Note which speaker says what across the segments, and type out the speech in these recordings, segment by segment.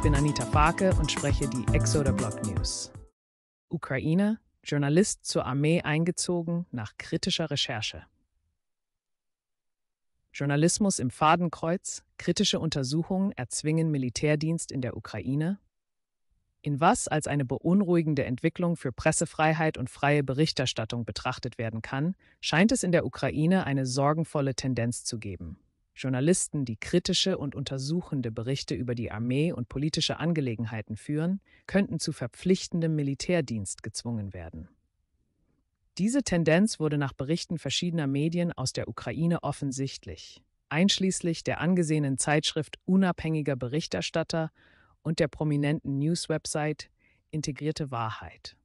Speaker 1: Ich bin Anita Farke und spreche die Exoder Blog News. Ukraine, Journalist zur Armee eingezogen nach kritischer Recherche. Journalismus im Fadenkreuz, kritische Untersuchungen erzwingen Militärdienst in der Ukraine. In was als eine beunruhigende Entwicklung für Pressefreiheit und freie Berichterstattung betrachtet werden kann, scheint es in der Ukraine eine sorgenvolle Tendenz zu geben. Journalisten, die kritische und untersuchende Berichte über die Armee und politische Angelegenheiten führen, könnten zu verpflichtendem Militärdienst gezwungen werden. Diese Tendenz wurde nach Berichten verschiedener Medien aus der Ukraine offensichtlich, einschließlich der angesehenen Zeitschrift Unabhängiger Berichterstatter und der prominenten News-Website Integrierte Wahrheit.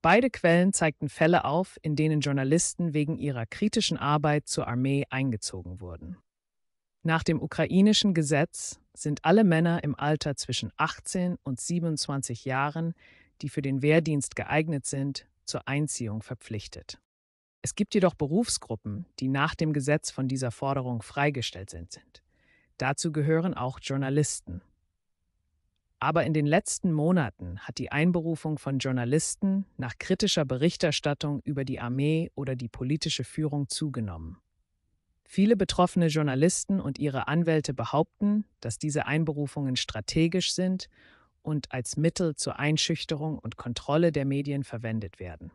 Speaker 1: Beide Quellen zeigten Fälle auf, in denen Journalisten wegen ihrer kritischen Arbeit zur Armee eingezogen wurden. Nach dem ukrainischen Gesetz sind alle Männer im Alter zwischen 18 und 27 Jahren, die für den Wehrdienst geeignet sind, zur Einziehung verpflichtet. Es gibt jedoch Berufsgruppen, die nach dem Gesetz von dieser Forderung freigestellt sind. Dazu gehören auch Journalisten. Aber in den letzten Monaten hat die Einberufung von Journalisten nach kritischer Berichterstattung über die Armee oder die politische Führung zugenommen. Viele betroffene Journalisten und ihre Anwälte behaupten, dass diese Einberufungen strategisch sind und als Mittel zur Einschüchterung und Kontrolle der Medien verwendet werden.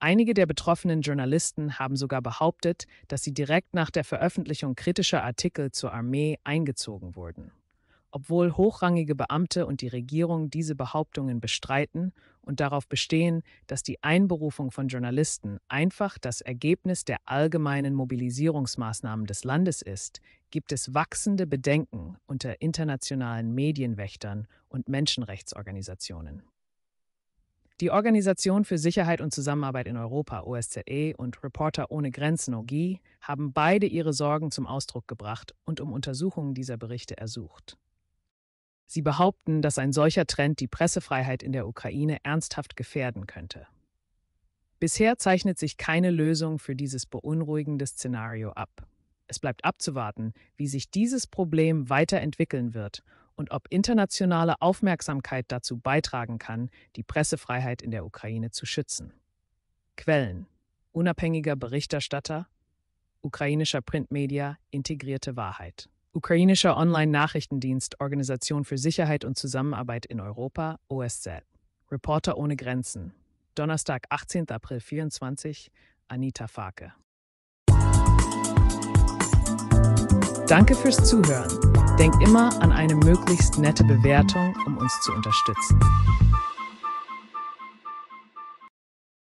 Speaker 1: Einige der betroffenen Journalisten haben sogar behauptet, dass sie direkt nach der Veröffentlichung kritischer Artikel zur Armee eingezogen wurden obwohl hochrangige Beamte und die Regierung diese Behauptungen bestreiten und darauf bestehen, dass die Einberufung von Journalisten einfach das Ergebnis der allgemeinen Mobilisierungsmaßnahmen des Landes ist, gibt es wachsende Bedenken unter internationalen Medienwächtern und Menschenrechtsorganisationen. Die Organisation für Sicherheit und Zusammenarbeit in Europa, OSZE, und Reporter ohne Grenzen, OGI, haben beide ihre Sorgen zum Ausdruck gebracht und um Untersuchungen dieser Berichte ersucht. Sie behaupten, dass ein solcher Trend die Pressefreiheit in der Ukraine ernsthaft gefährden könnte. Bisher zeichnet sich keine Lösung für dieses beunruhigende Szenario ab. Es bleibt abzuwarten, wie sich dieses Problem weiterentwickeln wird und ob internationale Aufmerksamkeit dazu beitragen kann, die Pressefreiheit in der Ukraine zu schützen. Quellen unabhängiger Berichterstatter, ukrainischer Printmedia, integrierte Wahrheit ukrainischer Online-Nachrichtendienst Organisation für Sicherheit und Zusammenarbeit in Europa, OSZ. Reporter ohne Grenzen. Donnerstag, 18. April 24, Anita Farke. Danke fürs Zuhören. Denk immer an eine möglichst nette Bewertung, um uns zu unterstützen.